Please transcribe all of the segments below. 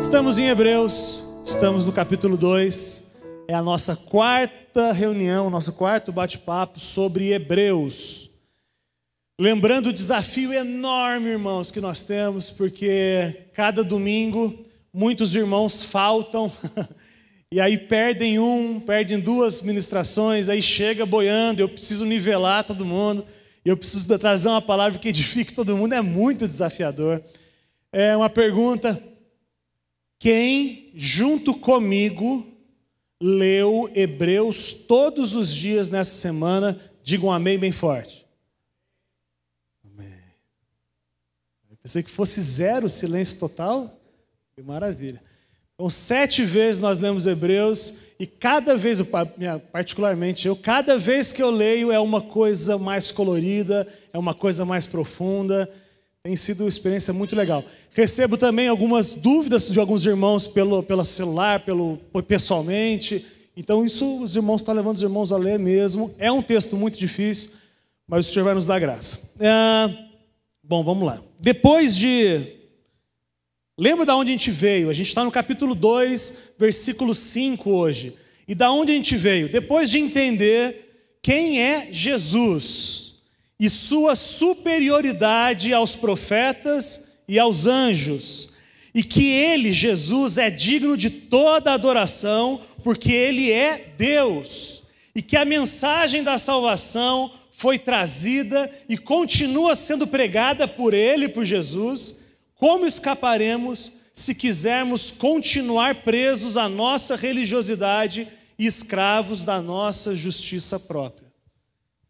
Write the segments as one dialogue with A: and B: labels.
A: Estamos em Hebreus, estamos no capítulo 2, é a nossa quarta reunião, nosso quarto bate-papo sobre Hebreus. Lembrando o desafio enorme, irmãos, que nós temos, porque cada domingo muitos irmãos faltam, e aí perdem um, perdem duas ministrações, aí chega boiando, eu preciso nivelar todo mundo, eu preciso trazer uma palavra que edifique todo mundo, é muito desafiador. É uma pergunta, quem, junto comigo, leu Hebreus todos os dias nessa semana, digam um amém bem forte. Amém. Eu pensei que fosse zero, silêncio total. Que maravilha. Então, sete vezes nós lemos Hebreus, e cada vez, particularmente eu, cada vez que eu leio é uma coisa mais colorida, é uma coisa mais profunda tem sido uma experiência muito legal. Recebo também algumas dúvidas de alguns irmãos pelo, pelo celular, pelo pessoalmente. Então, isso os irmãos estão tá levando os irmãos a ler mesmo. É um texto muito difícil, mas o Senhor vai nos dar graça. É... Bom, vamos lá. Depois de. Lembra da onde a gente veio? A gente está no capítulo 2, versículo 5 hoje. E da onde a gente veio? Depois de entender quem é Jesus e sua superioridade aos profetas e aos anjos, e que ele, Jesus, é digno de toda adoração, porque ele é Deus, e que a mensagem da salvação foi trazida e continua sendo pregada por ele, por Jesus. Como escaparemos se quisermos continuar presos à nossa religiosidade e escravos da nossa justiça própria?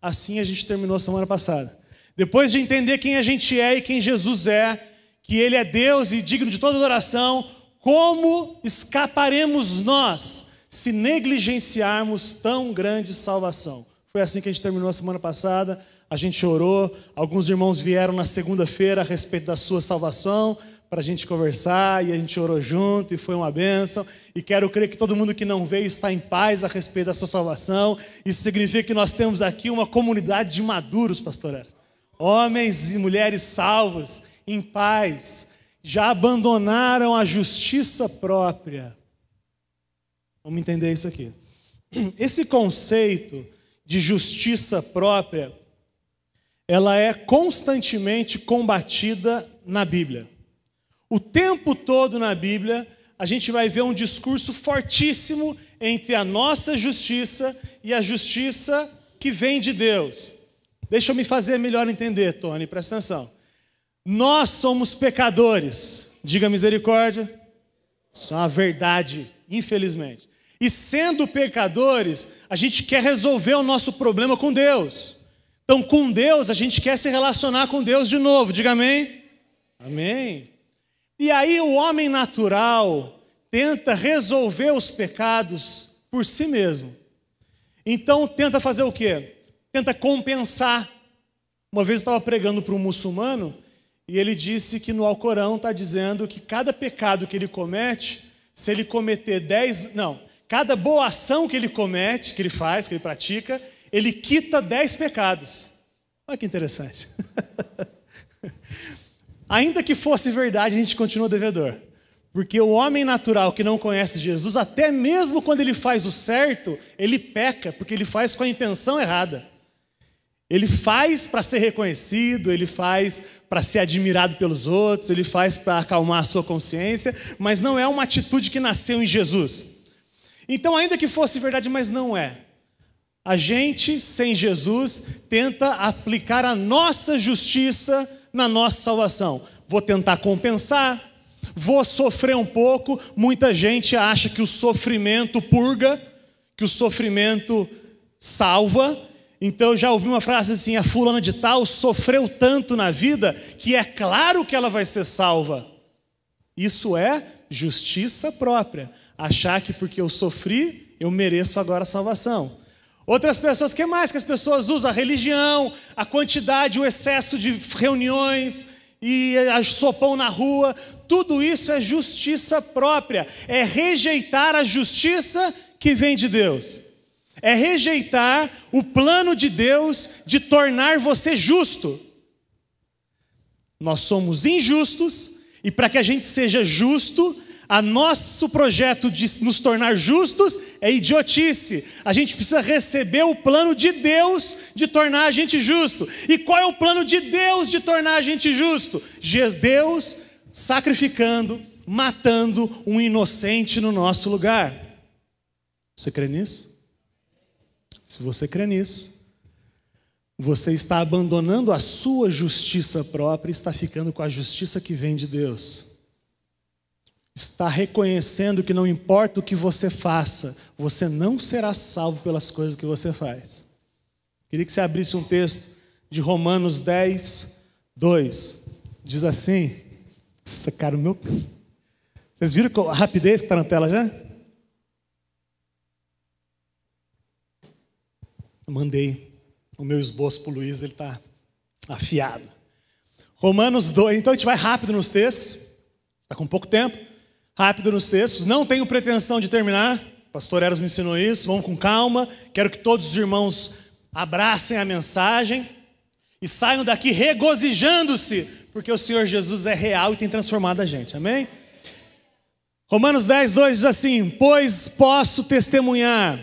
A: Assim a gente terminou a semana passada. Depois de entender quem a gente é e quem Jesus é, que Ele é Deus e digno de toda adoração, como escaparemos nós se negligenciarmos tão grande salvação? Foi assim que a gente terminou a semana passada. A gente orou, alguns irmãos vieram na segunda-feira a respeito da sua salvação, para a gente conversar e a gente orou junto e foi uma bênção. E quero crer que todo mundo que não veio está em paz a respeito da sua salvação. Isso significa que nós temos aqui uma comunidade de maduros, pastor. Homens e mulheres salvos, em paz, já abandonaram a justiça própria. Vamos entender isso aqui. Esse conceito de justiça própria, ela é constantemente combatida na Bíblia. O tempo todo na Bíblia, a gente vai ver um discurso fortíssimo entre a nossa justiça e a justiça que vem de Deus. Deixa eu me fazer melhor entender, Tony, presta atenção. Nós somos pecadores, diga misericórdia. Isso é uma verdade, infelizmente. E sendo pecadores, a gente quer resolver o nosso problema com Deus. Então, com Deus, a gente quer se relacionar com Deus de novo. Diga amém. Amém. E aí o homem natural tenta resolver os pecados por si mesmo. Então tenta fazer o quê? Tenta compensar. Uma vez eu estava pregando para um muçulmano e ele disse que no Alcorão está dizendo que cada pecado que ele comete, se ele cometer dez, não, cada boa ação que ele comete, que ele faz, que ele pratica, ele quita dez pecados. Olha que interessante. Ainda que fosse verdade, a gente continua devedor. Porque o homem natural que não conhece Jesus, até mesmo quando ele faz o certo, ele peca, porque ele faz com a intenção errada. Ele faz para ser reconhecido, ele faz para ser admirado pelos outros, ele faz para acalmar a sua consciência, mas não é uma atitude que nasceu em Jesus. Então, ainda que fosse verdade, mas não é. A gente, sem Jesus, tenta aplicar a nossa justiça na nossa salvação. Vou tentar compensar, vou sofrer um pouco. Muita gente acha que o sofrimento purga, que o sofrimento salva. Então eu já ouvi uma frase assim: a fulana de tal sofreu tanto na vida que é claro que ela vai ser salva. Isso é justiça própria. Achar que porque eu sofri, eu mereço agora a salvação. Outras pessoas, que mais que as pessoas usam? A religião, a quantidade, o excesso de reuniões e eh, a sopão na rua, tudo isso é justiça própria, é rejeitar a justiça que vem de Deus. É rejeitar o plano de Deus de tornar você justo. Nós somos injustos e para que a gente seja justo, a nosso projeto de nos tornar justos é idiotice. A gente precisa receber o plano de Deus de tornar a gente justo. E qual é o plano de Deus de tornar a gente justo? Deus sacrificando, matando um inocente no nosso lugar. Você crê nisso? Se você crê nisso, você está abandonando a sua justiça própria e está ficando com a justiça que vem de Deus está reconhecendo que não importa o que você faça, você não será salvo pelas coisas que você faz. Queria que você abrisse um texto de Romanos 10, 2. Diz assim. Nossa, cara, o meu. Vocês viram a rapidez que está na tela já? Eu mandei o meu esboço para o Luiz, ele está afiado. Romanos 2, então a gente vai rápido nos textos, está com pouco tempo rápido nos textos, não tenho pretensão de terminar. Pastor Eros me ensinou isso. Vamos com calma. Quero que todos os irmãos abracem a mensagem e saiam daqui regozijando-se, porque o Senhor Jesus é real e tem transformado a gente. Amém? Romanos 10, 2 diz assim: Pois posso testemunhar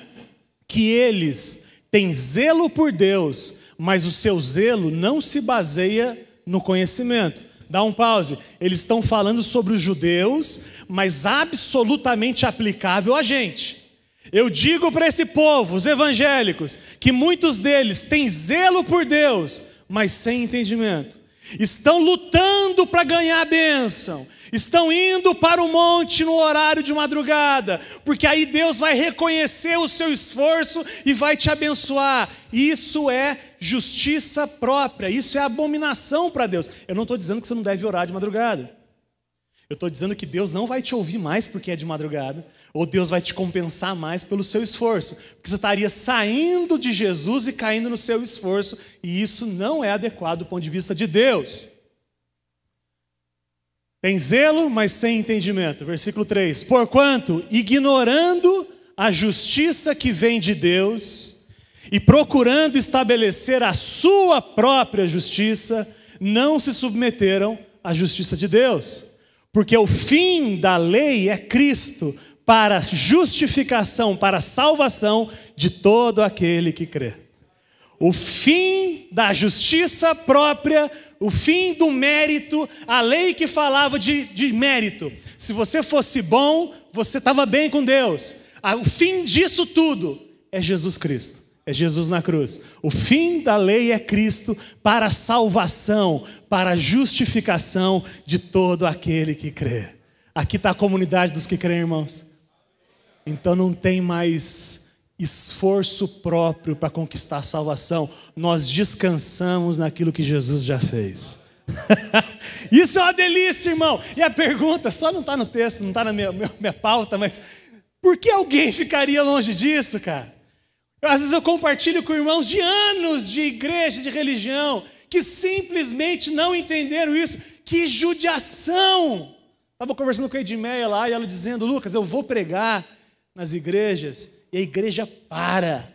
A: que eles têm zelo por Deus, mas o seu zelo não se baseia no conhecimento. Dá um pause. Eles estão falando sobre os judeus, mas absolutamente aplicável a gente. Eu digo para esse povo, os evangélicos, que muitos deles têm zelo por Deus, mas sem entendimento. Estão lutando para ganhar a bênção, estão indo para o monte no horário de madrugada, porque aí Deus vai reconhecer o seu esforço e vai te abençoar. Isso é justiça própria, isso é abominação para Deus. Eu não estou dizendo que você não deve orar de madrugada. Eu estou dizendo que Deus não vai te ouvir mais porque é de madrugada, ou Deus vai te compensar mais pelo seu esforço, porque você estaria saindo de Jesus e caindo no seu esforço, e isso não é adequado do ponto de vista de Deus. Tem zelo, mas sem entendimento. Versículo 3: Porquanto, ignorando a justiça que vem de Deus, e procurando estabelecer a sua própria justiça, não se submeteram à justiça de Deus. Porque o fim da lei é Cristo para justificação, para salvação de todo aquele que crê. O fim da justiça própria, o fim do mérito, a lei que falava de, de mérito. Se você fosse bom, você estava bem com Deus. Ah, o fim disso tudo é Jesus Cristo é Jesus na cruz. O fim da lei é Cristo para a salvação, para a justificação de todo aquele que crê. Aqui está a comunidade dos que creem, irmãos. Então não tem mais esforço próprio para conquistar a salvação. Nós descansamos naquilo que Jesus já fez. Isso é uma delícia, irmão. E a pergunta só não está no texto, não está na minha, minha pauta, mas por que alguém ficaria longe disso, cara? Às vezes eu compartilho com irmãos de anos de igreja, de religião, que simplesmente não entenderam isso. Que judiação! Estava conversando com a Edmeia lá e ela dizendo: Lucas, eu vou pregar nas igrejas e a igreja para.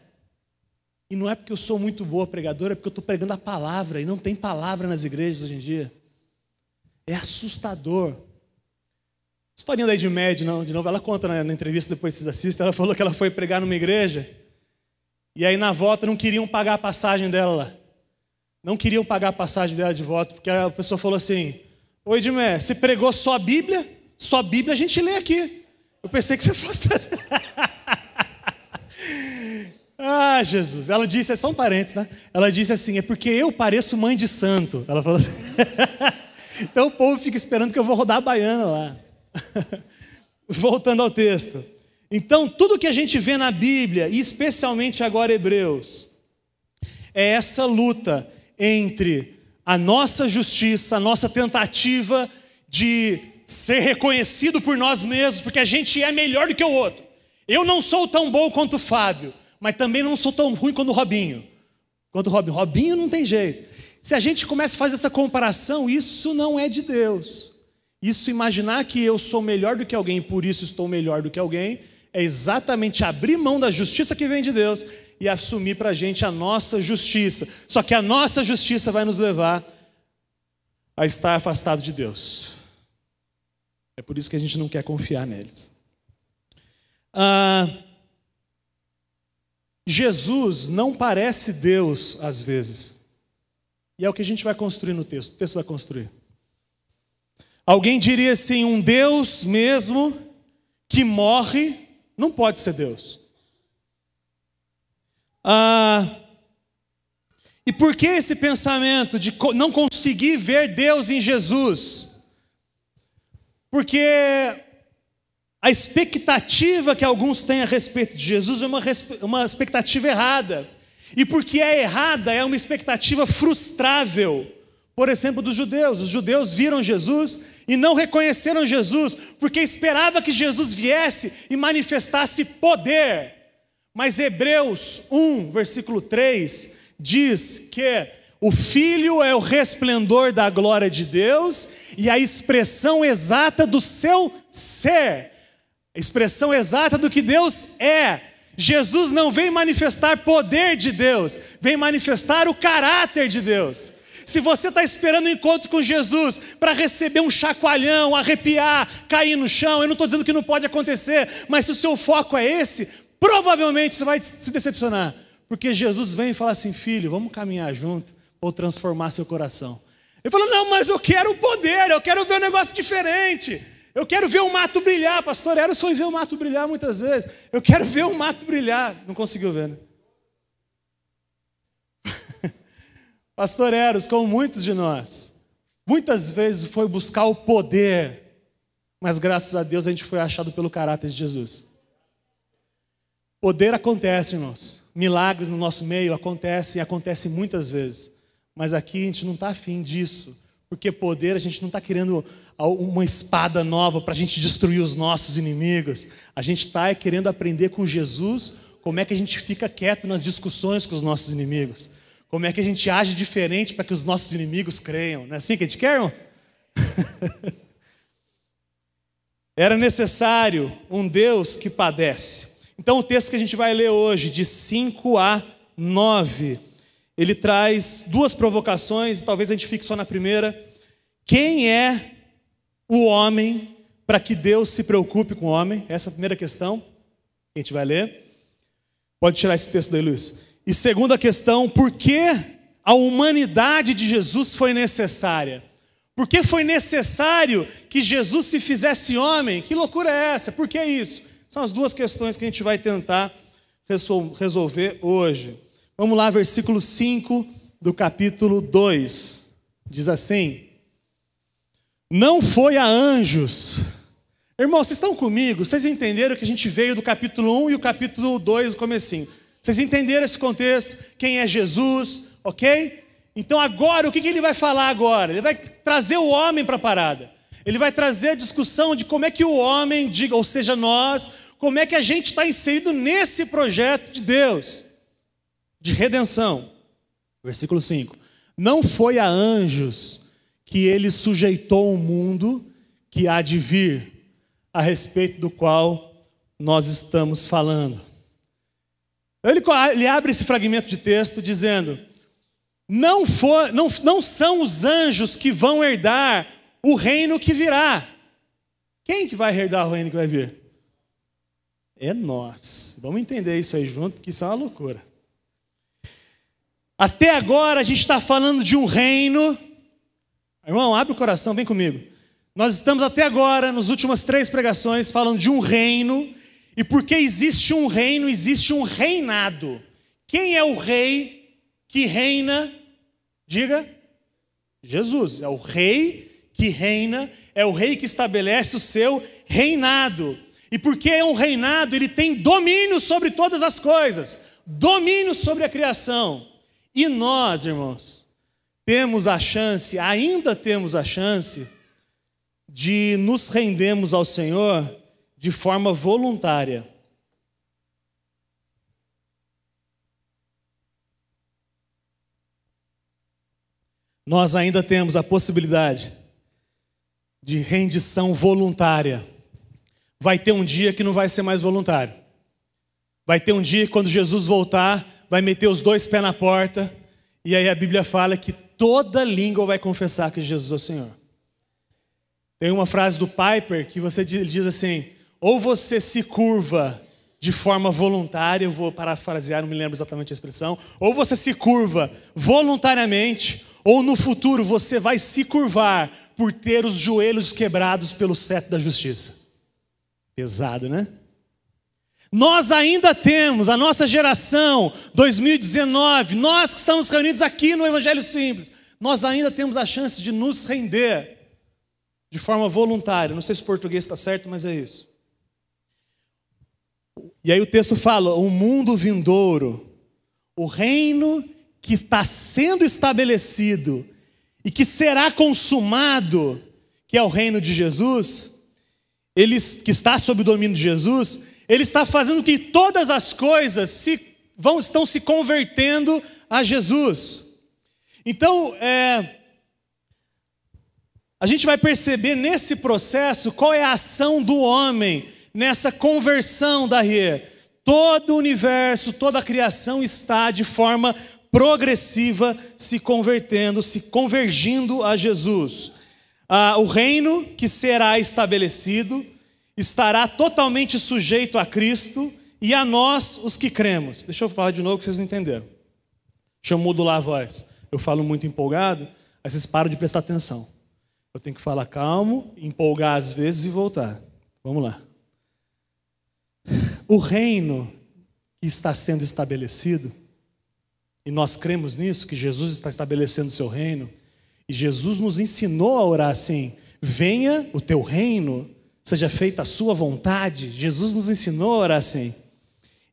A: E não é porque eu sou muito boa pregadora, é porque eu estou pregando a palavra e não tem palavra nas igrejas hoje em dia. É assustador. Historinha da Edmeia, de novo, ela conta né, na, entrevista, depois vocês assistem, ela falou que ela foi pregar numa igreja e aí na volta não queriam pagar a passagem dela lá. Não queriam pagar a passagem dela de volta, porque a pessoa falou assim: Oi, Edmé, você pregou só a Bíblia? Só a Bíblia a gente lê aqui. Eu pensei que você fosse trazer. ah, Jesus. Ela disse, é só um parênteses, né? Ela disse assim: É porque eu pareço mãe de santo. Ela falou. Assim. então o povo fica esperando que eu vou rodar a baiana lá. Voltando ao texto. Então, tudo que a gente vê na Bíblia, e especialmente agora Hebreus, é essa luta entre a nossa justiça, a nossa tentativa de ser reconhecido por nós mesmos, porque a gente é melhor do que o outro. Eu não sou tão bom quanto o Fábio, mas também não sou tão ruim quanto o Robinho. Quanto o Robinho, Robinho não tem jeito. Se a gente começa a fazer essa comparação, isso não é de Deus. Isso imaginar que eu sou melhor do que alguém, por isso estou melhor do que alguém, é exatamente abrir mão da justiça que vem de Deus e assumir para a gente a nossa justiça. Só que a nossa justiça vai nos levar a estar afastado de Deus. É por isso que a gente não quer confiar neles. Ah, Jesus não parece Deus às vezes. E é o que a gente vai construir no texto. O texto vai construir. Alguém diria assim: um Deus mesmo que morre não pode ser Deus. Ah, e por que esse pensamento de não conseguir ver Deus em Jesus? Porque a expectativa que alguns têm a respeito de Jesus é uma, uma expectativa errada. E porque é errada, é uma expectativa frustrável. Por exemplo, dos judeus. Os judeus viram Jesus e não reconheceram Jesus, porque esperava que Jesus viesse e manifestasse poder. Mas Hebreus 1, versículo 3, diz que o Filho é o resplendor da glória de Deus e a expressão exata do seu ser, a expressão exata do que Deus é. Jesus não vem manifestar poder de Deus, vem manifestar o caráter de Deus. Se você está esperando o um encontro com Jesus para receber um chacoalhão, arrepiar, cair no chão, eu não estou dizendo que não pode acontecer, mas se o seu foco é esse, provavelmente você vai se decepcionar. Porque Jesus vem e fala assim: filho, vamos caminhar junto ou transformar seu coração. Ele fala: não, mas eu quero o poder, eu quero ver um negócio diferente. Eu quero ver o mato brilhar, pastor. Eros foi ver o mato brilhar muitas vezes. Eu quero ver o mato brilhar. Não conseguiu ver, né? Pastor Eros, como muitos de nós, muitas vezes foi buscar o poder, mas graças a Deus a gente foi achado pelo caráter de Jesus. Poder acontece, irmãos. Milagres no nosso meio acontecem e acontecem muitas vezes. Mas aqui a gente não está afim disso. Porque poder, a gente não está querendo uma espada nova para a gente destruir os nossos inimigos. A gente está querendo aprender com Jesus como é que a gente fica quieto nas discussões com os nossos inimigos como é que a gente age diferente para que os nossos inimigos creiam? Não é assim que a gente quer, irmãos? Era necessário um Deus que padece. Então, o texto que a gente vai ler hoje, de 5 a 9, ele traz duas provocações, e talvez a gente fique só na primeira. Quem é o homem para que Deus se preocupe com o homem? Essa é a primeira questão que a gente vai ler. Pode tirar esse texto daí, Luiz. E segunda questão, por que a humanidade de Jesus foi necessária? Por que foi necessário que Jesus se fizesse homem? Que loucura é essa? Por que isso? São as duas questões que a gente vai tentar resolver hoje. Vamos lá, versículo 5 do capítulo 2. Diz assim: Não foi a anjos. Irmãos, vocês estão comigo? Vocês entenderam que a gente veio do capítulo 1 um e o capítulo 2, comecinho. Vocês entenderam esse contexto? Quem é Jesus, ok? Então agora, o que, que ele vai falar agora? Ele vai trazer o homem para a parada. Ele vai trazer a discussão de como é que o homem, diga, ou seja, nós, como é que a gente está inserido nesse projeto de Deus de redenção. Versículo 5. Não foi a anjos que ele sujeitou o mundo que há de vir, a respeito do qual nós estamos falando. Ele, ele abre esse fragmento de texto dizendo: não, for, não, não são os anjos que vão herdar o reino que virá. Quem que vai herdar o reino que vai vir? É nós. Vamos entender isso aí junto, porque isso é uma loucura. Até agora a gente está falando de um reino. Irmão, abre o coração, vem comigo. Nós estamos até agora, nas últimas três pregações, falando de um reino e porque existe um reino, existe um reinado. Quem é o rei que reina? Diga. Jesus é o rei que reina, é o rei que estabelece o seu reinado. E porque é um reinado, ele tem domínio sobre todas as coisas, domínio sobre a criação. E nós, irmãos, temos a chance, ainda temos a chance de nos rendermos ao Senhor de forma voluntária. Nós ainda temos a possibilidade de rendição voluntária. Vai ter um dia que não vai ser mais voluntário. Vai ter um dia que, quando Jesus voltar, vai meter os dois pés na porta, e aí a Bíblia fala que toda língua vai confessar que Jesus é o Senhor. Tem uma frase do Piper que você diz assim: ou você se curva de forma voluntária, eu vou parafrasear, não me lembro exatamente a expressão, ou você se curva voluntariamente, ou no futuro você vai se curvar por ter os joelhos quebrados pelo cetro da justiça. Pesado, né? Nós ainda temos, a nossa geração, 2019, nós que estamos reunidos aqui no Evangelho Simples, nós ainda temos a chance de nos render de forma voluntária. Não sei se português está certo, mas é isso e aí o texto fala: o mundo vindouro, o reino que está sendo estabelecido e que será consumado, que é o reino de Jesus, ele que está sob o domínio de Jesus, ele está fazendo que todas as coisas se, vão, estão se convertendo a Jesus. Então, é, a gente vai perceber nesse processo qual é a ação do homem nessa conversão da Rie, todo o universo, toda a criação está de forma progressiva se convertendo, se convergindo a Jesus. Ah, o reino que será estabelecido estará totalmente sujeito a Cristo e a nós, os que cremos. Deixa eu falar de novo que vocês não entenderam. Deixa eu modular a voz. Eu falo muito empolgado, aí vocês param de prestar atenção. Eu tenho que falar calmo, empolgar às vezes e voltar. Vamos lá. O reino que está sendo estabelecido, e nós cremos nisso, que Jesus está estabelecendo o seu reino, e Jesus nos ensinou a orar assim: venha o teu reino, seja feita a sua vontade. Jesus nos ensinou a orar assim.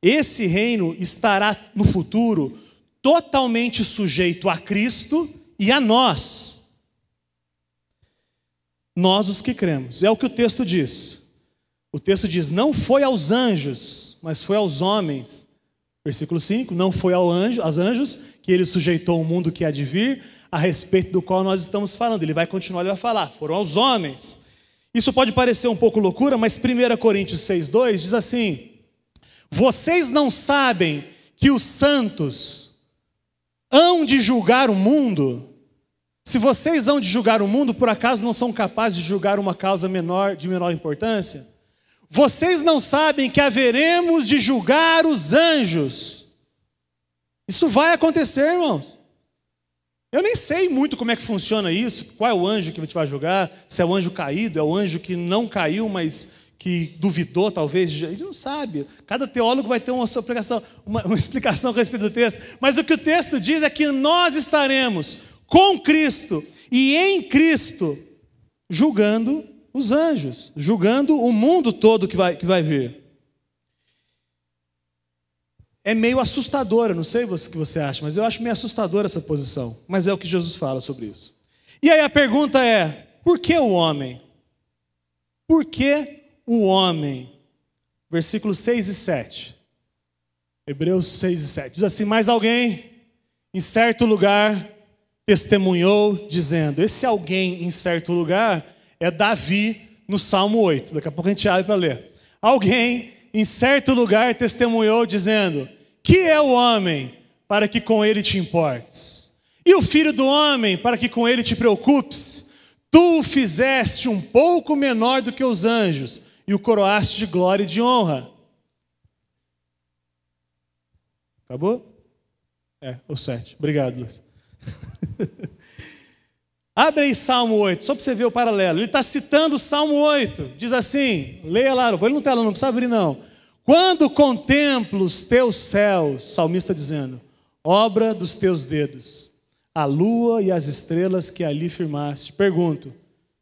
A: Esse reino estará no futuro totalmente sujeito a Cristo e a nós. Nós os que cremos. É o que o texto diz. O texto diz: não foi aos anjos, mas foi aos homens. Versículo 5: não foi ao anjo, aos anjos que ele sujeitou o mundo que há de vir, a respeito do qual nós estamos falando. Ele vai continuar, ele vai falar: foram aos homens. Isso pode parecer um pouco loucura, mas 1 Coríntios 6,2 diz assim: Vocês não sabem que os santos hão de julgar o mundo? Se vocês hão de julgar o mundo, por acaso não são capazes de julgar uma causa menor, de menor importância? Vocês não sabem que haveremos de julgar os anjos. Isso vai acontecer, irmãos. Eu nem sei muito como é que funciona isso, qual é o anjo que te vai julgar, se é o anjo caído, é o anjo que não caiu, mas que duvidou, talvez. A gente não sabe. Cada teólogo vai ter uma, uma, uma explicação a respeito do texto. Mas o que o texto diz é que nós estaremos com Cristo e em Cristo julgando os anjos, julgando o mundo todo que vai, que vai vir. É meio assustadora, não sei o que você acha, mas eu acho meio assustadora essa posição. Mas é o que Jesus fala sobre isso. E aí a pergunta é: por que o homem? Por que o homem? Versículos 6 e 7. Hebreus 6 e 7. Diz assim: Mas alguém em certo lugar testemunhou, dizendo: Esse alguém em certo lugar é Davi no Salmo 8. Daqui a pouco a gente abre para ler. Alguém em certo lugar testemunhou dizendo: Que é o homem para que com ele te importes? E o filho do homem para que com ele te preocupes? Tu o fizeste um pouco menor do que os anjos e o coroaste de glória e de honra. Acabou? É, o sete. Obrigado, Luiz. Abre aí Salmo 8, só para você ver o paralelo. Ele está citando Salmo 8. Diz assim: leia lá, põe no está lá, não precisa abrir, não. Quando contemplo os teus céus, salmista dizendo, obra dos teus dedos, a lua e as estrelas que ali firmaste, pergunto: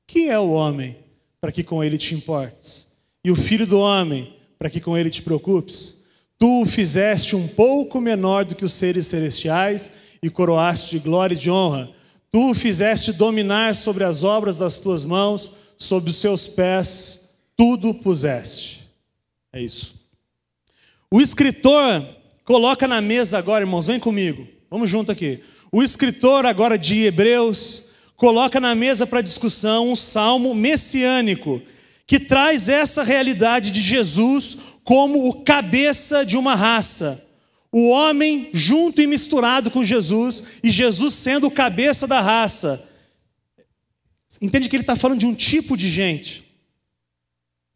A: que é o homem para que com ele te importes? E o filho do homem para que com ele te preocupes? Tu o fizeste um pouco menor do que os seres celestiais e coroaste de glória e de honra Tu fizeste dominar sobre as obras das tuas mãos, sobre os seus pés, tudo puseste. É isso. O escritor coloca na mesa agora, irmãos, vem comigo, vamos junto aqui. O escritor agora de Hebreus coloca na mesa para discussão um salmo messiânico que traz essa realidade de Jesus como o cabeça de uma raça o homem junto e misturado com Jesus, e Jesus sendo o cabeça da raça. Entende que ele está falando de um tipo de gente.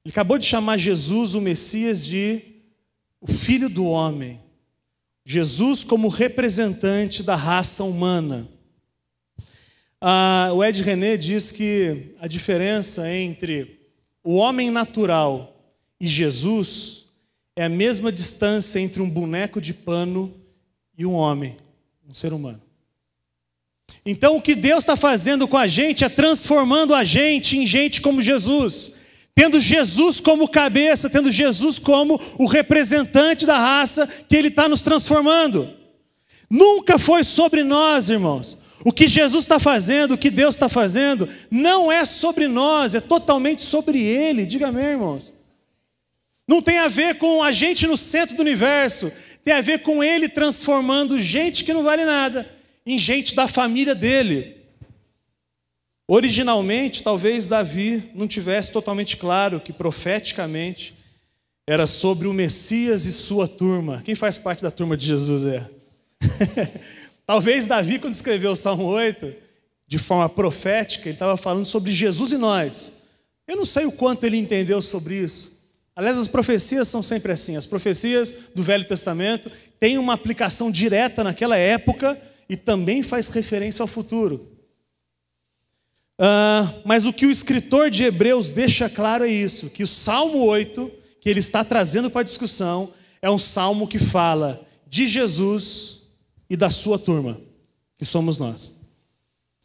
A: Ele acabou de chamar Jesus, o Messias, de o Filho do Homem. Jesus como representante da raça humana. Ah, o Ed René diz que a diferença entre o homem natural e Jesus é a mesma distância entre um boneco de pano e um homem, um ser humano. Então, o que Deus está fazendo com a gente é transformando a gente em gente como Jesus, tendo Jesus como cabeça, tendo Jesus como o representante da raça que Ele está nos transformando. Nunca foi sobre nós, irmãos. O que Jesus está fazendo, o que Deus está fazendo, não é sobre nós, é totalmente sobre Ele. Diga amém, irmãos. Não tem a ver com a gente no centro do universo, tem a ver com ele transformando gente que não vale nada em gente da família dele. Originalmente, talvez Davi não tivesse totalmente claro que profeticamente era sobre o Messias e sua turma. Quem faz parte da turma de Jesus é? talvez Davi, quando escreveu o Salmo 8, de forma profética, ele estava falando sobre Jesus e nós. Eu não sei o quanto ele entendeu sobre isso, Aliás, as profecias são sempre assim. As profecias do Velho Testamento têm uma aplicação direta naquela época e também faz referência ao futuro. Uh, mas o que o escritor de Hebreus deixa claro é isso: que o Salmo 8, que ele está trazendo para a discussão, é um salmo que fala de Jesus e da sua turma, que somos nós.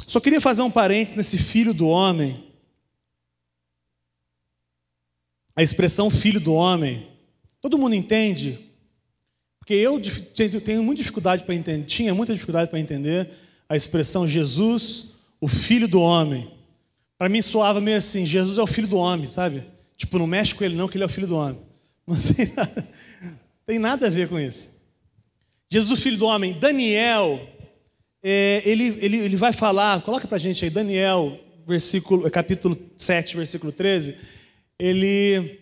A: Só queria fazer um parênteses nesse filho do homem, a expressão filho do homem, todo mundo entende, porque eu tenho muita dificuldade para entender, tinha muita dificuldade para entender a expressão Jesus, o filho do homem. Para mim soava meio assim, Jesus é o filho do homem, sabe? Tipo, não mexe com ele não, que ele é o filho do homem. Não tem nada, tem nada a ver com isso. Jesus, o filho do homem, Daniel, é, ele, ele, ele vai falar, coloca para gente aí, Daniel, versículo, capítulo 7, versículo 13 ele.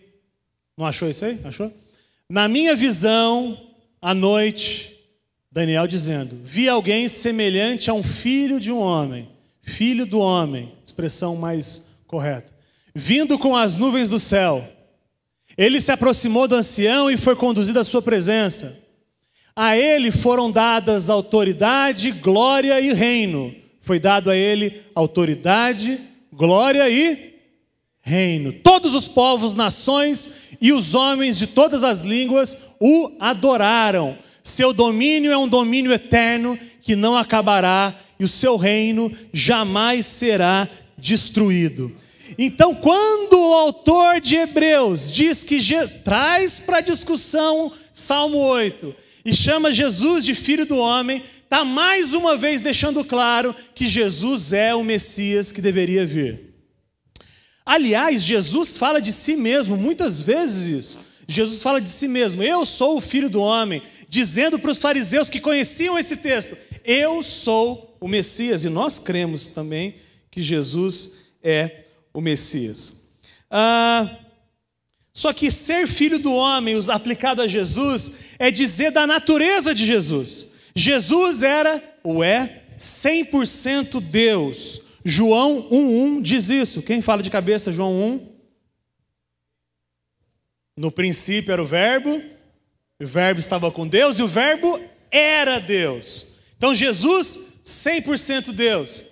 A: Não achou isso aí? Achou? Na minha visão, à noite, Daniel dizendo: Vi alguém semelhante a um filho de um homem, filho do homem, expressão mais correta, vindo com as nuvens do céu. Ele se aproximou do ancião e foi conduzido à sua presença. A ele foram dadas autoridade, glória e reino. Foi dado a ele autoridade, glória e reino. Todos os povos, nações e os homens de todas as línguas o adoraram. Seu domínio é um domínio eterno que não acabará e o seu reino jamais será destruído. Então, quando o autor de Hebreus diz que Je traz para discussão Salmo 8 e chama Jesus de filho do homem, está mais uma vez deixando claro que Jesus é o Messias que deveria vir. Aliás, Jesus fala de si mesmo muitas vezes isso. Jesus fala de si mesmo: Eu sou o filho do homem, dizendo para os fariseus que conheciam esse texto: Eu sou o Messias. E nós cremos também que Jesus é o Messias. Ah, só que ser filho do homem, aplicado a Jesus, é dizer da natureza de Jesus. Jesus era, ou é, 100% Deus. João 1,1 diz isso. Quem fala de cabeça João 1? No princípio era o Verbo, o Verbo estava com Deus e o Verbo era Deus. Então Jesus, 100% Deus.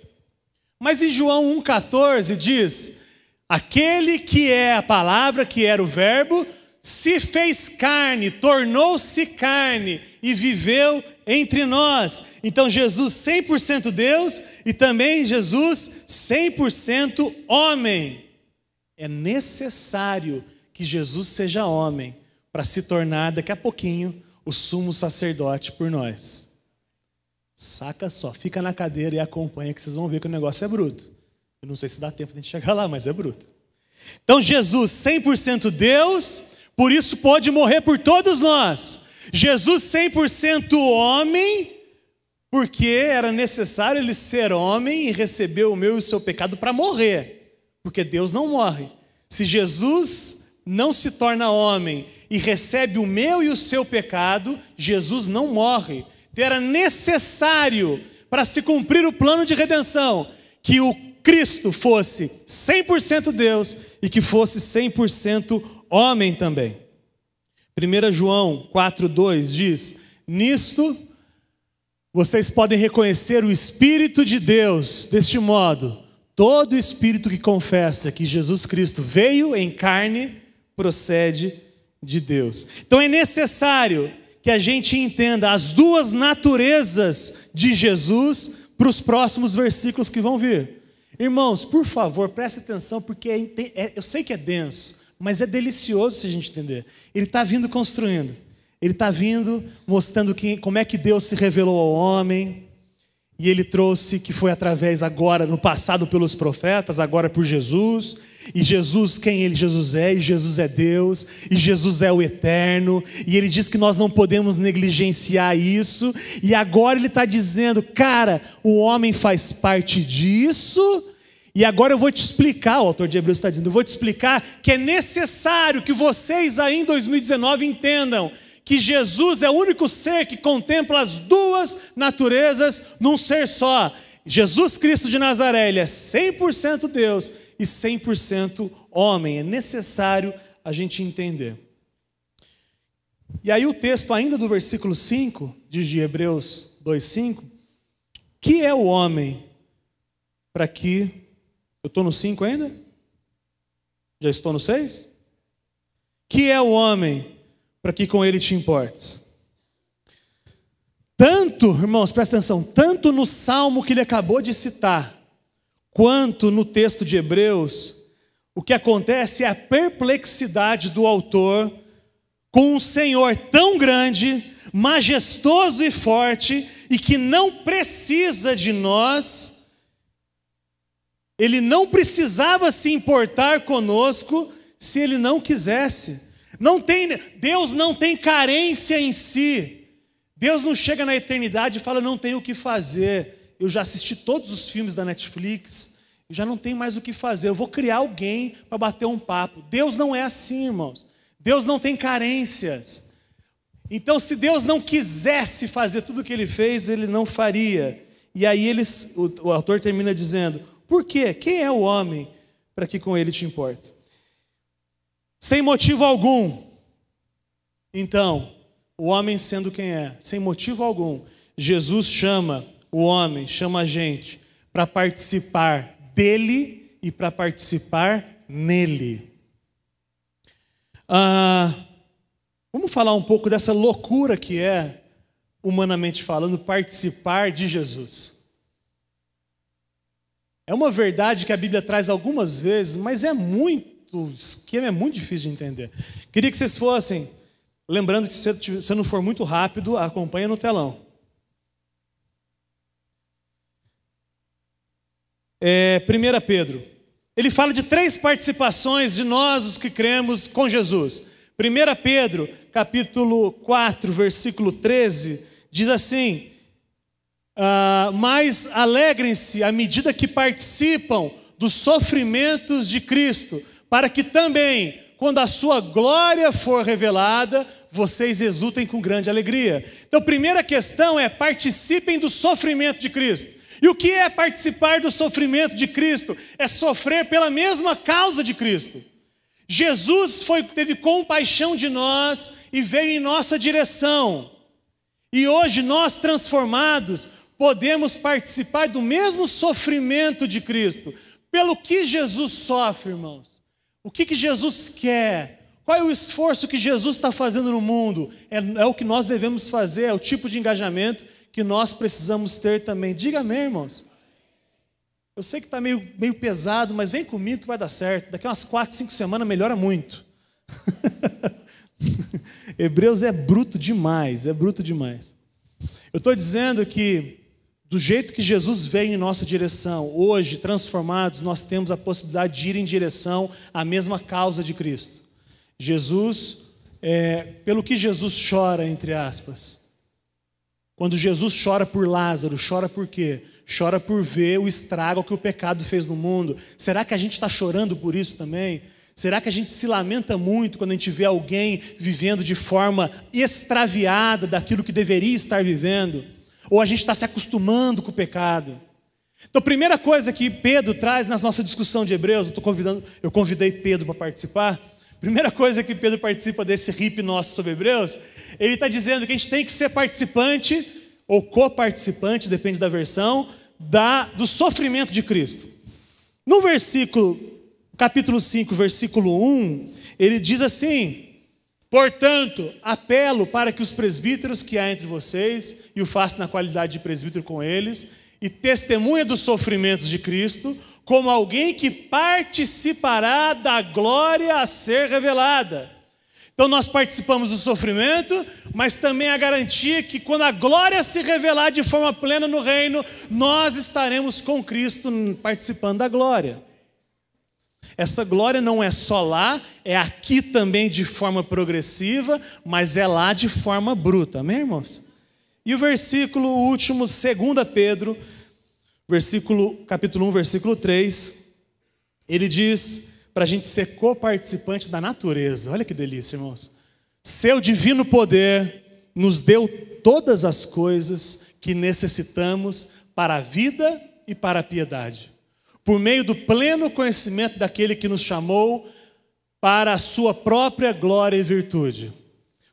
A: Mas em João 1,14 diz: Aquele que é a palavra, que era o Verbo, se fez carne, tornou-se carne e viveu entre nós. Então, Jesus 100% Deus e também Jesus 100% homem. É necessário que Jesus seja homem para se tornar daqui a pouquinho o sumo sacerdote por nós. Saca só, fica na cadeira e acompanha que vocês vão ver que o negócio é bruto. Eu não sei se dá tempo de a gente chegar lá, mas é bruto. Então Jesus, 100% Deus, por isso pode morrer por todos nós. Jesus 100% homem, porque era necessário ele ser homem e receber o meu e o seu pecado para morrer, porque Deus não morre. Se Jesus não se torna homem e recebe o meu e o seu pecado, Jesus não morre. Então era necessário para se cumprir o plano de redenção que o Cristo fosse 100% Deus e que fosse 100% homem também. 1 João 4,2 diz: Nisto vocês podem reconhecer o Espírito de Deus, deste modo, todo espírito que confessa que Jesus Cristo veio em carne procede de Deus. Então é necessário que a gente entenda as duas naturezas de Jesus para os próximos versículos que vão vir. Irmãos, por favor, preste atenção, porque é, é, eu sei que é denso, mas é delicioso se a gente entender. Ele está vindo construindo. Ele está vindo mostrando quem, como é que Deus se revelou ao homem. E ele trouxe que foi através agora, no passado pelos profetas, agora por Jesus. E Jesus, quem ele Jesus é, e Jesus é Deus, e Jesus é o eterno. E ele diz que nós não podemos negligenciar isso. E agora ele está dizendo, cara, o homem faz parte disso e agora eu vou te explicar, o autor de Hebreus está dizendo, eu vou te explicar que é necessário que vocês aí em 2019 entendam que Jesus é o único ser que contempla as duas naturezas num ser só. Jesus Cristo de Nazaré, ele é 100% Deus e 100% homem. É necessário a gente entender. E aí o texto ainda do versículo 5 de Hebreus 2:5, que é o homem para que eu estou no 5 ainda? Já estou no 6? Que é o homem para que com ele te importes? Tanto, irmãos, presta atenção, tanto no salmo que ele acabou de citar, quanto no texto de Hebreus, o que acontece é a perplexidade do autor com um Senhor tão grande, majestoso e forte, e que não precisa de nós ele não precisava se importar conosco se ele não quisesse. Não tem, Deus não tem carência em si. Deus não chega na eternidade e fala: "Não tenho o que fazer. Eu já assisti todos os filmes da Netflix, eu já não tenho mais o que fazer. Eu vou criar alguém para bater um papo". Deus não é assim, irmãos. Deus não tem carências. Então, se Deus não quisesse fazer tudo o que ele fez, ele não faria. E aí eles, o, o autor termina dizendo: por quê? Quem é o homem para que com ele te importes? Sem motivo algum. Então, o homem sendo quem é, sem motivo algum, Jesus chama o homem, chama a gente para participar dele e para participar nele. Ah, vamos falar um pouco dessa loucura que é, humanamente falando, participar de Jesus. É uma verdade que a Bíblia traz algumas vezes, mas é muito, esquema é muito difícil de entender. Queria que vocês fossem, lembrando que se você não for muito rápido, acompanha no telão. É, 1 Pedro. Ele fala de três participações de nós, os que cremos, com Jesus. 1 Pedro, capítulo 4, versículo 13, diz assim: Uh, mas alegrem-se à medida que participam dos sofrimentos de Cristo, para que também, quando a sua glória for revelada, vocês exultem com grande alegria. Então, primeira questão é: participem do sofrimento de Cristo. E o que é participar do sofrimento de Cristo? É sofrer pela mesma causa de Cristo. Jesus foi, teve compaixão de nós e veio em nossa direção. E hoje nós transformados podemos participar do mesmo sofrimento de Cristo. Pelo que Jesus sofre, irmãos? O que, que Jesus quer? Qual é o esforço que Jesus está fazendo no mundo? É, é, o que nós devemos fazer, é o tipo de engajamento que nós precisamos ter também. Diga amém, irmãos. Eu sei que está meio, meio pesado, mas vem comigo que vai dar certo. Daqui umas quatro, cinco semanas melhora muito. Hebreus é bruto demais, é bruto demais. Eu estou dizendo que do jeito que Jesus vem em nossa direção, hoje, transformados, nós temos a possibilidade de ir em direção à mesma causa de Cristo. Jesus, é, pelo que Jesus chora, entre aspas. Quando Jesus chora por Lázaro, chora por quê? Chora por ver o estrago que o pecado fez no mundo. Será que a gente está chorando por isso também? Será que a gente se lamenta muito quando a gente vê alguém vivendo de forma extraviada daquilo que deveria estar vivendo? Ou a gente está se acostumando com o pecado. Então, a primeira coisa que Pedro traz na nossa discussão de Hebreus, eu, convidando, eu convidei Pedro para participar. Primeira coisa que Pedro participa desse RIP nosso sobre Hebreus, ele está dizendo que a gente tem que ser participante ou coparticipante, depende da versão, da, do sofrimento de Cristo. No versículo, capítulo 5, versículo 1, ele diz assim: Portanto, apelo para que os presbíteros que há entre vocês, e o faço na qualidade de presbítero com eles, e testemunha dos sofrimentos de Cristo, como alguém que participará da glória a ser revelada. Então nós participamos do sofrimento, mas também a garantia que quando a glória se revelar de forma plena no reino, nós estaremos com Cristo participando da glória. Essa glória não é só lá, é aqui também de forma progressiva, mas é lá de forma bruta. Amém, irmãos? E o versículo último, 2 Pedro, versículo, capítulo 1, versículo 3, ele diz para a gente ser participante da natureza. Olha que delícia, irmãos. Seu divino poder nos deu todas as coisas que necessitamos para a vida e para a piedade por meio do pleno conhecimento daquele que nos chamou para a sua própria glória e virtude.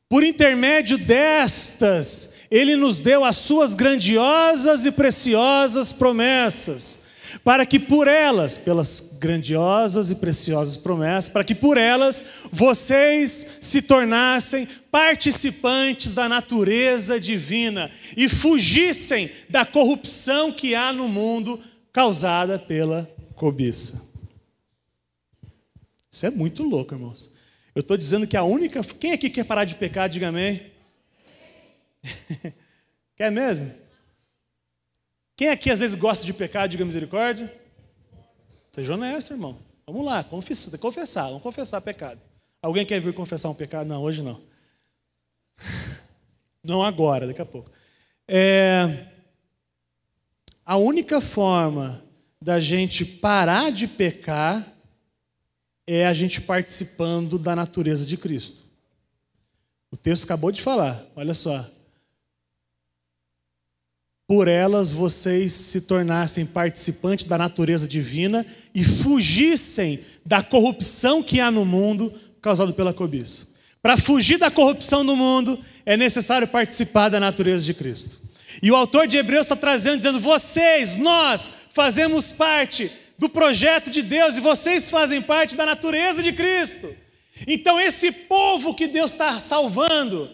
A: Por intermédio destas, ele nos deu as suas grandiosas e preciosas promessas, para que por elas, pelas grandiosas e preciosas promessas, para que por elas vocês se tornassem participantes da natureza divina e fugissem da corrupção que há no mundo causada pela cobiça. Isso é muito louco, irmãos. Eu estou dizendo que a única. Quem aqui quer parar de pecar, diga amém. quer mesmo? Quem aqui às vezes gosta de pecar, diga misericórdia? Seja honesto, irmão. Vamos lá, confessa, confessar, vamos confessar pecado. Alguém quer vir confessar um pecado? Não, hoje não. Não agora, daqui a pouco. É, a única forma da gente parar de pecar é a gente participando da natureza de Cristo. O texto acabou de falar, olha só. Por elas vocês se tornassem participantes da natureza divina e fugissem da corrupção que há no mundo causado pela cobiça. Para fugir da corrupção no mundo, é necessário participar da natureza de Cristo. E o autor de Hebreus está trazendo, dizendo: vocês, nós, fazemos parte do projeto de Deus e vocês fazem parte da natureza de Cristo. Então, esse povo que Deus está salvando,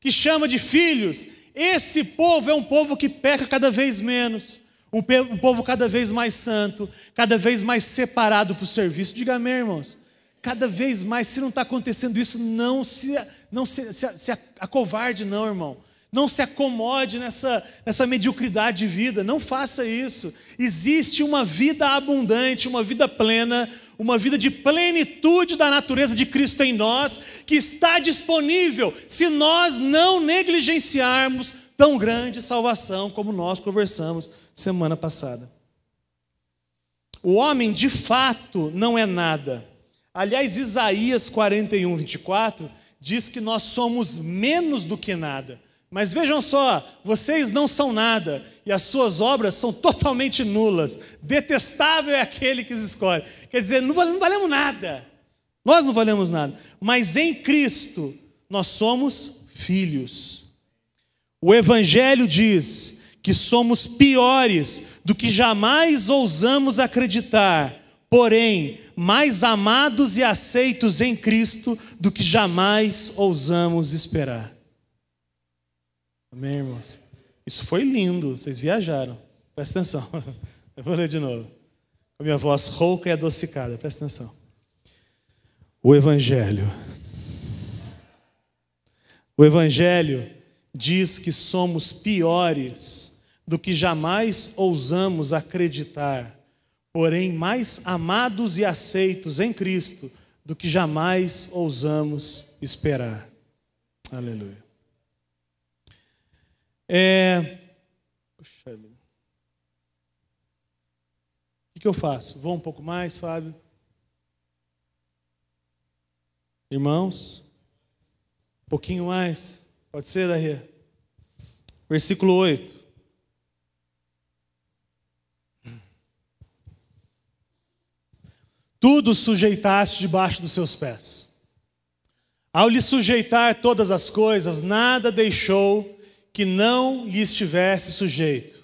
A: que chama de filhos, esse povo é um povo que peca cada vez menos, um, povo cada vez mais santo, cada vez mais separado para o serviço. Diga amém, irmãos. Cada vez mais, se não está acontecendo isso, não se, não se, se, se acovarde, não, irmão. Não se acomode nessa, nessa mediocridade de vida, não faça isso. Existe uma vida abundante, uma vida plena, uma vida de plenitude da natureza de Cristo em nós, que está disponível se nós não negligenciarmos tão grande salvação como nós conversamos semana passada. O homem de fato não é nada. Aliás, Isaías 41, 24 diz que nós somos menos do que nada. Mas vejam só, vocês não são nada e as suas obras são totalmente nulas. Detestável é aquele que os escolhe. Quer dizer, não valemos nada. Nós não valemos nada. Mas em Cristo nós somos filhos. O Evangelho diz que somos piores do que jamais ousamos acreditar, porém, mais amados e aceitos em Cristo do que jamais ousamos esperar. Amém, irmãos? Isso foi lindo, vocês viajaram. Presta atenção. Eu vou ler de novo. Com a minha voz rouca e adocicada, presta atenção. O Evangelho. O Evangelho diz que somos piores do que jamais ousamos acreditar, porém mais amados e aceitos em Cristo do que jamais ousamos esperar. Aleluia. É... Puxa O que eu faço? Vou um pouco mais, Fábio? Irmãos? Um pouquinho mais? Pode ser, Daria? Versículo 8. Tudo sujeitaste debaixo dos seus pés. Ao lhe sujeitar todas as coisas, nada deixou que não lhe estivesse sujeito.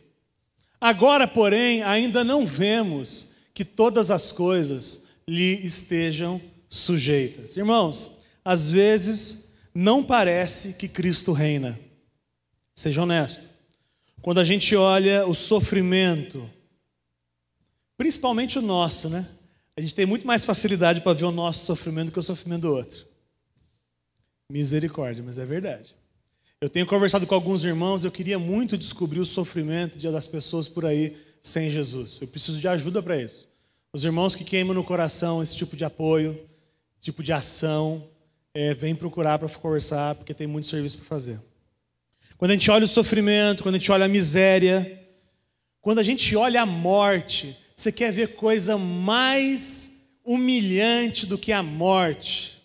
A: Agora, porém, ainda não vemos que todas as coisas lhe estejam sujeitas. Irmãos, às vezes não parece que Cristo reina. Seja honesto. Quando a gente olha o sofrimento, principalmente o nosso, né? A gente tem muito mais facilidade para ver o nosso sofrimento que o sofrimento do outro. Misericórdia, mas é verdade. Eu tenho conversado com alguns irmãos, eu queria muito descobrir o sofrimento das pessoas por aí sem Jesus. Eu preciso de ajuda para isso. Os irmãos que queimam no coração esse tipo de apoio, tipo de ação, é, vem procurar para conversar, porque tem muito serviço para fazer. Quando a gente olha o sofrimento, quando a gente olha a miséria, quando a gente olha a morte, você quer ver coisa mais humilhante do que a morte?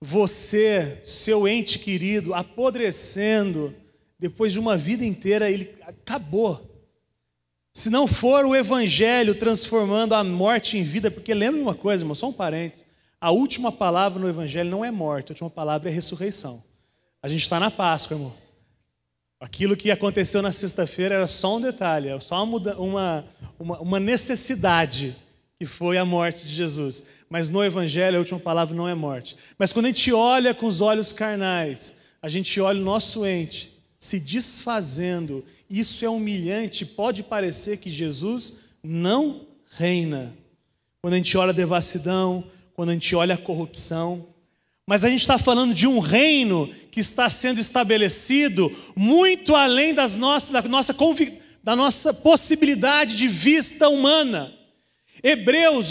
A: você, seu ente querido, apodrecendo, depois de uma vida inteira, ele acabou. Se não for o evangelho transformando a morte em vida, porque lembra uma coisa, irmão, só um parênteses: a última palavra no evangelho não é morte, a última palavra é ressurreição. A gente está na Páscoa, irmão. Aquilo que aconteceu na sexta-feira era só um detalhe, era só uma, uma, uma necessidade que foi a morte de Jesus. Mas no Evangelho, a última palavra não é morte. Mas quando a gente olha com os olhos carnais, a gente olha o nosso ente se desfazendo. Isso é humilhante. Pode parecer que Jesus não reina. Quando a gente olha a devassidão, quando a gente olha a corrupção. Mas a gente está falando de um reino que está sendo estabelecido muito além das nossas, da, nossa, da nossa possibilidade de vista humana. Hebreus,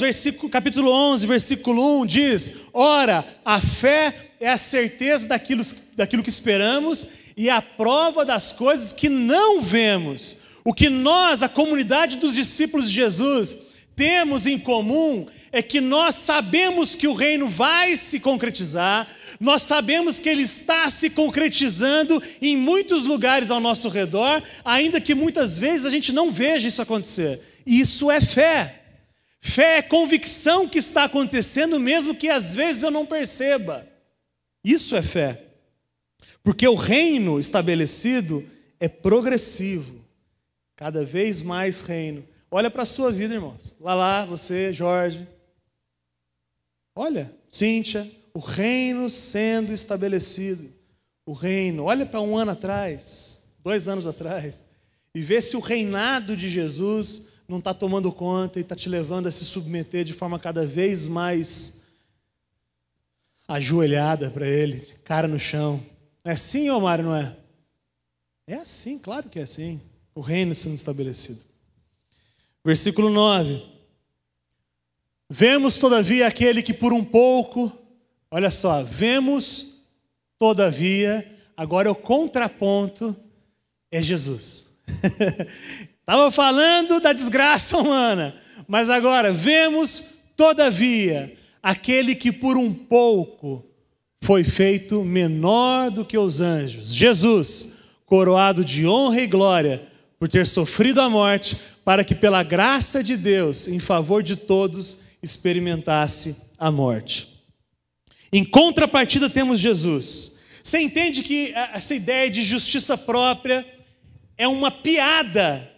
A: capítulo 11, versículo 1 diz: Ora, a fé é a certeza daquilo, daquilo que esperamos e a prova das coisas que não vemos. O que nós, a comunidade dos discípulos de Jesus, temos em comum é que nós sabemos que o reino vai se concretizar, nós sabemos que ele está se concretizando em muitos lugares ao nosso redor, ainda que muitas vezes a gente não veja isso acontecer. Isso é fé. Fé é convicção que está acontecendo, mesmo que às vezes eu não perceba. Isso é fé. Porque o reino estabelecido é progressivo. Cada vez mais reino. Olha para a sua vida, irmãos. Lá lá, você, Jorge. Olha, Cíntia, o reino sendo estabelecido. O reino. Olha para um ano atrás, dois anos atrás, e vê se o reinado de Jesus não está tomando conta e está te levando a se submeter de forma cada vez mais ajoelhada para Ele, cara no chão. É assim, Omar, não é? É assim, claro que é assim. O reino sendo estabelecido. Versículo 9. Vemos, todavia, aquele que por um pouco, olha só, vemos, todavia, agora o contraponto é Jesus. Estava falando da desgraça humana, mas agora vemos, todavia, aquele que por um pouco foi feito menor do que os anjos, Jesus, coroado de honra e glória por ter sofrido a morte, para que pela graça de Deus, em favor de todos, experimentasse a morte. Em contrapartida temos Jesus. Você entende que eh, essa ideia de justiça própria é uma piada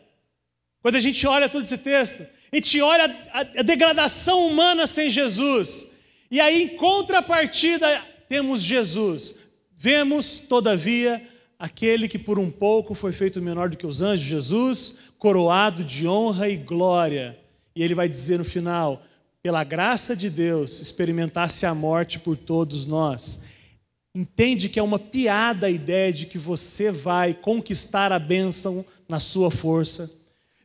A: quando a gente olha todo esse texto, a gente olha a, a degradação humana sem Jesus. E aí, em contrapartida, temos Jesus. Vemos, todavia, aquele que por um pouco foi feito menor do que os anjos, Jesus, coroado de honra e glória. E ele vai dizer no final: pela graça de Deus, experimentasse a morte por todos nós. Entende que é uma piada a ideia de que você vai conquistar a bênção na sua força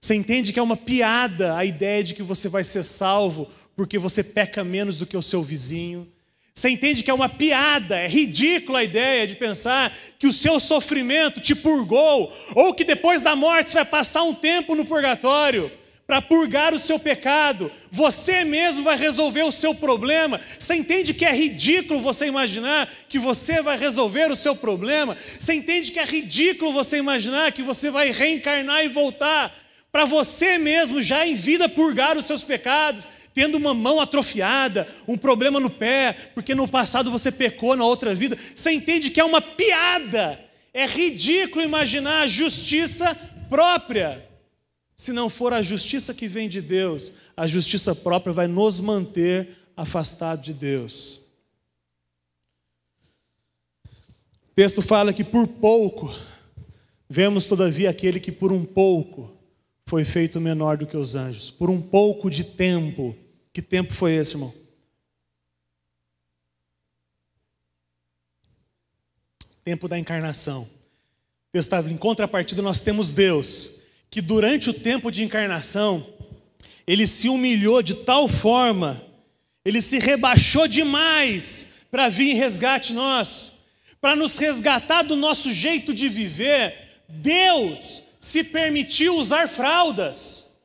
A: você entende que é uma piada a ideia de que você vai ser salvo porque você peca menos do que o seu vizinho. Você entende que é uma piada, é ridícula a ideia de pensar que o seu sofrimento te purgou, ou que depois da morte você vai passar um tempo no purgatório para purgar o seu pecado, você mesmo vai resolver o seu problema. Você entende que é ridículo você imaginar que você vai resolver o seu problema? Você entende que é ridículo você imaginar que você vai reencarnar e voltar? para você mesmo, já em vida, purgar os seus pecados, tendo uma mão atrofiada, um problema no pé, porque no passado você pecou na outra vida. Você entende que é uma piada, é ridículo imaginar a justiça própria. Se não for a justiça que vem de Deus, a justiça própria vai nos manter afastados de Deus. O texto fala que por pouco, vemos todavia aquele que por um pouco foi feito menor do que os anjos, por um pouco de tempo. Que tempo foi esse, irmão? Tempo da encarnação. Estava em contrapartida, nós temos Deus, que durante o tempo de encarnação, ele se humilhou de tal forma, ele se rebaixou demais para vir em resgate nosso, para nos resgatar do nosso jeito de viver. Deus se permitiu usar fraldas.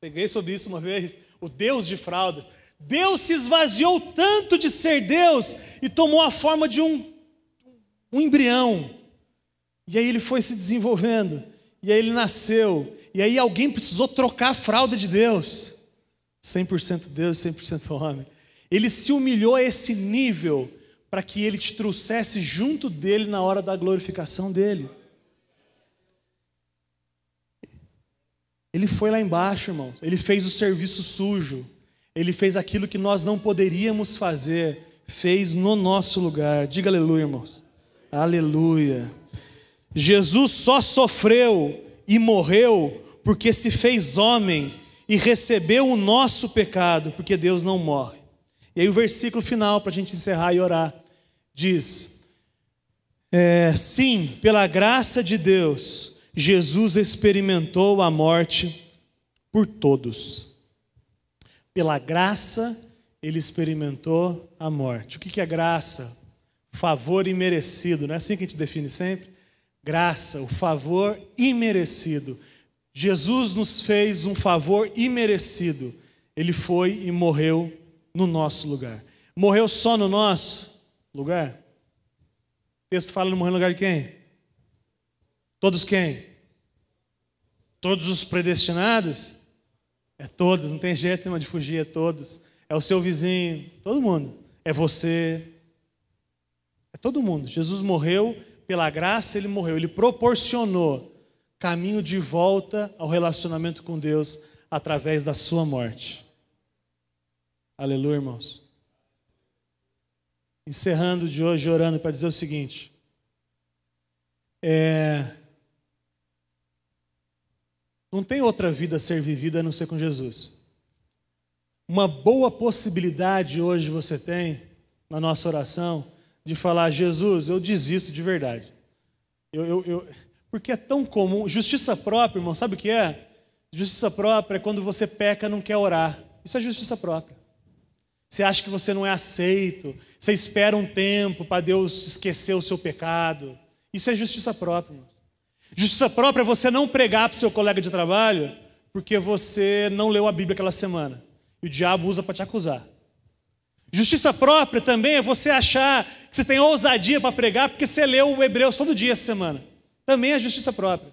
A: Peguei sobre isso uma vez, o Deus de fraldas. Deus se esvaziou tanto de ser Deus e tomou a forma de um, um embrião. E aí ele foi se desenvolvendo, e aí ele nasceu, e aí alguém precisou trocar a fralda de Deus. 100% Deus, 100% homem. Ele se humilhou a esse nível para que ele te trouxesse junto dele na hora da glorificação dele. Ele foi lá embaixo, irmãos. Ele fez o serviço sujo. Ele fez aquilo que nós não poderíamos fazer. Fez no nosso lugar. Diga aleluia, irmãos. Aleluia. Jesus só sofreu e morreu porque se fez homem e recebeu o nosso pecado, porque Deus não morre. E aí o versículo final, para a gente encerrar e orar, diz: é, Sim, pela graça de Deus Jesus experimentou a morte por todos. Pela graça, ele experimentou a morte. O que é graça? Favor imerecido, não é assim que a gente define sempre? Graça, o favor imerecido. Jesus nos fez um favor imerecido. Ele foi e morreu no nosso lugar. Morreu só no nosso lugar? O texto fala no morrer no lugar de quem? Todos quem? Todos os predestinados? É todos, não tem jeito nenhum de fugir, é todos. É o seu vizinho, todo mundo. É você. É todo mundo. Jesus morreu, pela graça ele morreu, ele proporcionou caminho de volta ao relacionamento com Deus através da sua morte. Aleluia, irmãos. Encerrando de hoje orando para dizer o seguinte: é, não tem outra vida a ser vivida a não ser com Jesus. Uma boa possibilidade hoje você tem, na nossa oração, de falar: Jesus, eu desisto de verdade. Eu, eu, eu... Porque é tão comum. Justiça própria, irmão, sabe o que é? Justiça própria é quando você peca e não quer orar. Isso é justiça própria. Você acha que você não é aceito. Você espera um tempo para Deus esquecer o seu pecado. Isso é justiça própria. Irmãos. Justiça própria é você não pregar para o seu colega de trabalho porque você não leu a Bíblia aquela semana. E o diabo usa para te acusar. Justiça própria também é você achar que você tem ousadia para pregar porque você leu o Hebreus todo dia essa semana. Também é justiça própria.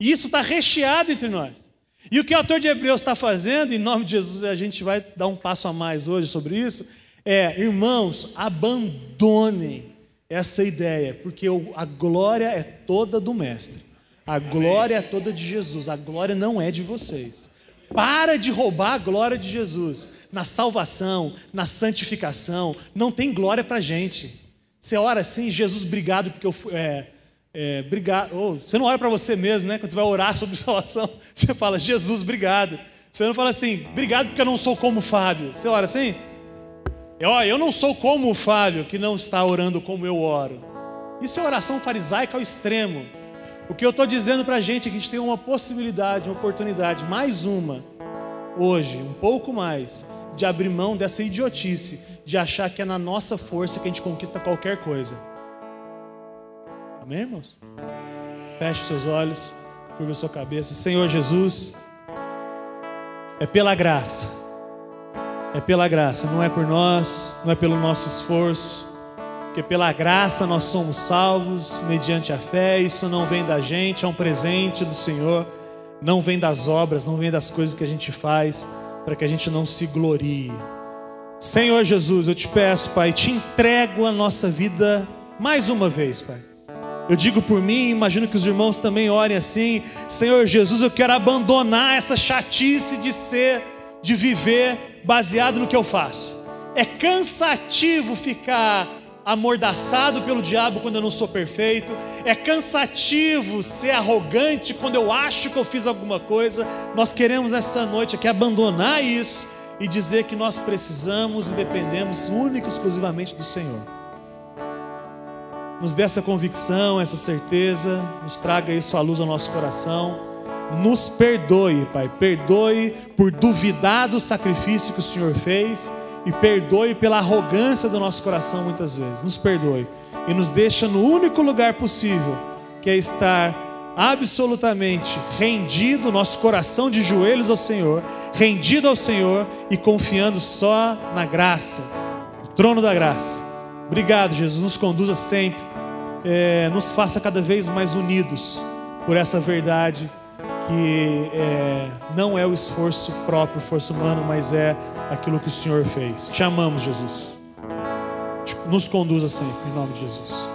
A: E isso está recheado entre nós. E o que o autor de Hebreus está fazendo, em nome de Jesus, a gente vai dar um passo a mais hoje sobre isso, é, irmãos, abandonem essa ideia, porque a glória é toda do Mestre, a glória é toda de Jesus, a glória não é de vocês. Para de roubar a glória de Jesus na salvação, na santificação, não tem glória para gente. Você ora assim, Jesus, obrigado porque eu fui. É, é, obrigado. Oh, você não ora para você mesmo, né? Quando você vai orar sobre salvação, você fala, Jesus, obrigado. Você não fala assim, obrigado porque eu não sou como Fábio. Você ora assim? Ó, eu não sou como o Fábio, que não está orando como eu oro. Isso é oração farisaica ao extremo. O que eu estou dizendo para a gente é que a gente tem uma possibilidade, uma oportunidade, mais uma, hoje, um pouco mais, de abrir mão dessa idiotice, de achar que é na nossa força que a gente conquista qualquer coisa. Amém, irmãos? Feche seus olhos, curva sua cabeça. Senhor Jesus, é pela graça é pela graça, não é por nós, não é pelo nosso esforço, porque pela graça nós somos salvos mediante a fé. Isso não vem da gente, é um presente do Senhor, não vem das obras, não vem das coisas que a gente faz, para que a gente não se glorie. Senhor Jesus, eu te peço, Pai, te entrego a nossa vida mais uma vez, Pai. Eu digo por mim, imagino que os irmãos também orem assim: Senhor Jesus, eu quero abandonar essa chatice de ser, de viver baseado no que eu faço. É cansativo ficar amordaçado pelo diabo quando eu não sou perfeito. É cansativo ser arrogante quando eu acho que eu fiz alguma coisa. Nós queremos nessa noite aqui abandonar isso e dizer que nós precisamos e dependemos única e exclusivamente do Senhor. Nos dê essa convicção, essa certeza, nos traga isso à luz ao nosso coração nos perdoe, Pai. Perdoe por duvidar do sacrifício que o Senhor fez e perdoe pela arrogância do nosso coração muitas vezes. Nos perdoe e nos deixa no único lugar possível, que é estar absolutamente rendido, nosso coração de joelhos ao Senhor, rendido ao Senhor e confiando só na graça, no trono da graça. Obrigado, Jesus. Nos conduza sempre, é, nos faça cada vez mais unidos por essa verdade que é, não é o esforço próprio, força humana, mas é aquilo que o Senhor fez. Te amamos, Jesus. Nos conduza sempre, em nome de Jesus.